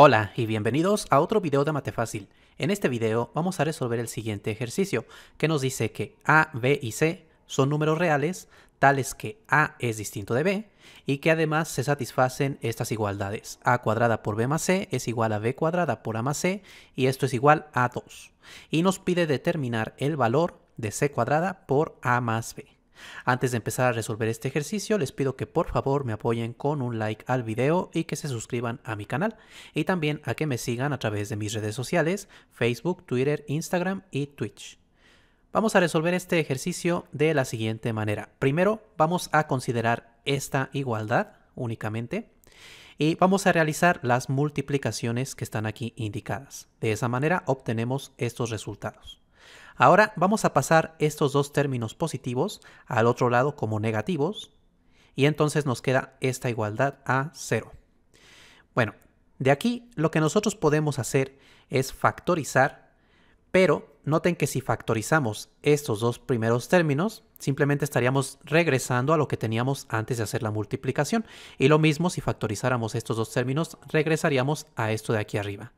Hola y bienvenidos a otro video de Mate Fácil. En este video vamos a resolver el siguiente ejercicio, que nos dice que A, B y C son números reales, tales que A es distinto de B, y que además se satisfacen estas igualdades. A cuadrada por B más C es igual a B cuadrada por A más C, y esto es igual a 2. Y nos pide determinar el valor de C cuadrada por A más B. Antes de empezar a resolver este ejercicio, les pido que por favor me apoyen con un like al video y que se suscriban a mi canal y también a que me sigan a través de mis redes sociales, Facebook, Twitter, Instagram y Twitch. Vamos a resolver este ejercicio de la siguiente manera. Primero vamos a considerar esta igualdad únicamente y vamos a realizar las multiplicaciones que están aquí indicadas. De esa manera obtenemos estos resultados. Ahora vamos a pasar estos dos términos positivos al otro lado como negativos y entonces nos queda esta igualdad a 0. Bueno, de aquí lo que nosotros podemos hacer es factorizar, pero noten que si factorizamos estos dos primeros términos, simplemente estaríamos regresando a lo que teníamos antes de hacer la multiplicación. Y lo mismo si factorizáramos estos dos términos, regresaríamos a esto de aquí arriba.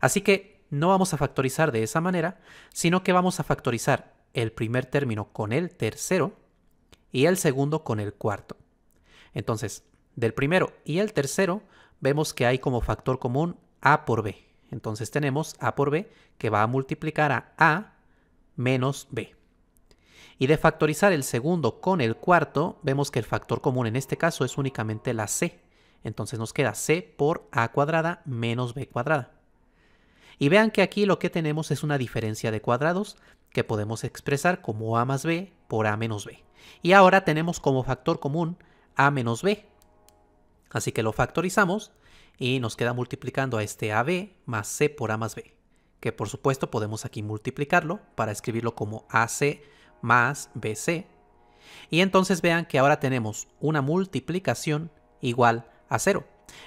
Así que no vamos a factorizar de esa manera, sino que vamos a factorizar el primer término con el tercero y el segundo con el cuarto. Entonces, del primero y el tercero vemos que hay como factor común a por b. Entonces tenemos a por b que va a multiplicar a a menos b. Y de factorizar el segundo con el cuarto, vemos que el factor común en este caso es únicamente la c. Entonces nos queda c por a cuadrada menos b cuadrada. Y vean que aquí lo que tenemos es una diferencia de cuadrados que podemos expresar como a más b por a menos b. Y ahora tenemos como factor común a menos b. Así que lo factorizamos y nos queda multiplicando a este ab más c por a más b. Que por supuesto podemos aquí multiplicarlo para escribirlo como ac más bc. Y entonces vean que ahora tenemos una multiplicación igual a cero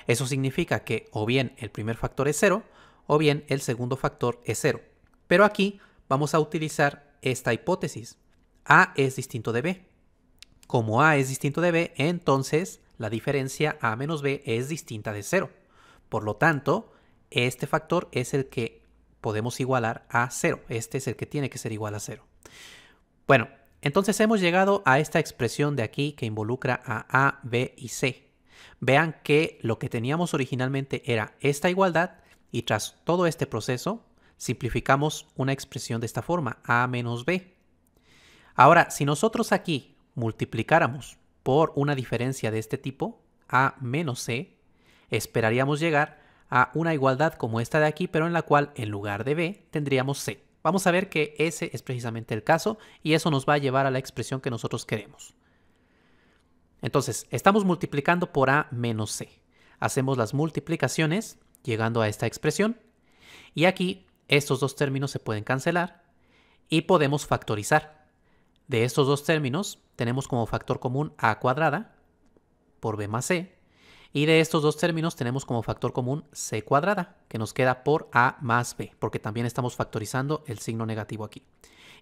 Eso significa que o bien el primer factor es cero o bien el segundo factor es 0. Pero aquí vamos a utilizar esta hipótesis. A es distinto de B. Como A es distinto de B, entonces la diferencia A menos B es distinta de 0. Por lo tanto, este factor es el que podemos igualar a 0. Este es el que tiene que ser igual a cero Bueno, entonces hemos llegado a esta expresión de aquí que involucra a A, B y C. Vean que lo que teníamos originalmente era esta igualdad y tras todo este proceso, simplificamos una expresión de esta forma, a menos b. Ahora, si nosotros aquí multiplicáramos por una diferencia de este tipo, a menos c, esperaríamos llegar a una igualdad como esta de aquí, pero en la cual en lugar de b tendríamos c. Vamos a ver que ese es precisamente el caso y eso nos va a llevar a la expresión que nosotros queremos. Entonces, estamos multiplicando por a menos c. Hacemos las multiplicaciones llegando a esta expresión. Y aquí estos dos términos se pueden cancelar y podemos factorizar. De estos dos términos tenemos como factor común a cuadrada por b más c y de estos dos términos tenemos como factor común c cuadrada, que nos queda por a más b, porque también estamos factorizando el signo negativo aquí.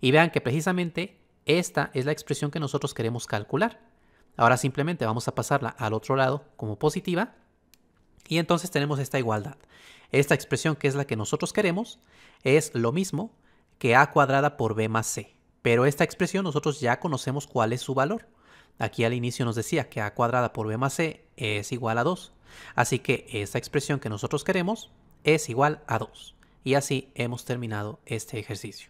Y vean que precisamente esta es la expresión que nosotros queremos calcular. Ahora simplemente vamos a pasarla al otro lado como positiva y entonces tenemos esta igualdad. Esta expresión que es la que nosotros queremos es lo mismo que a cuadrada por b más c. Pero esta expresión nosotros ya conocemos cuál es su valor. Aquí al inicio nos decía que a cuadrada por b más c es igual a 2. Así que esta expresión que nosotros queremos es igual a 2. Y así hemos terminado este ejercicio.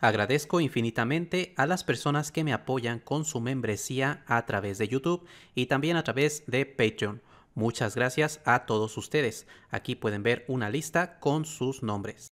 Agradezco infinitamente a las personas que me apoyan con su membresía a través de YouTube y también a través de Patreon. Muchas gracias a todos ustedes. Aquí pueden ver una lista con sus nombres.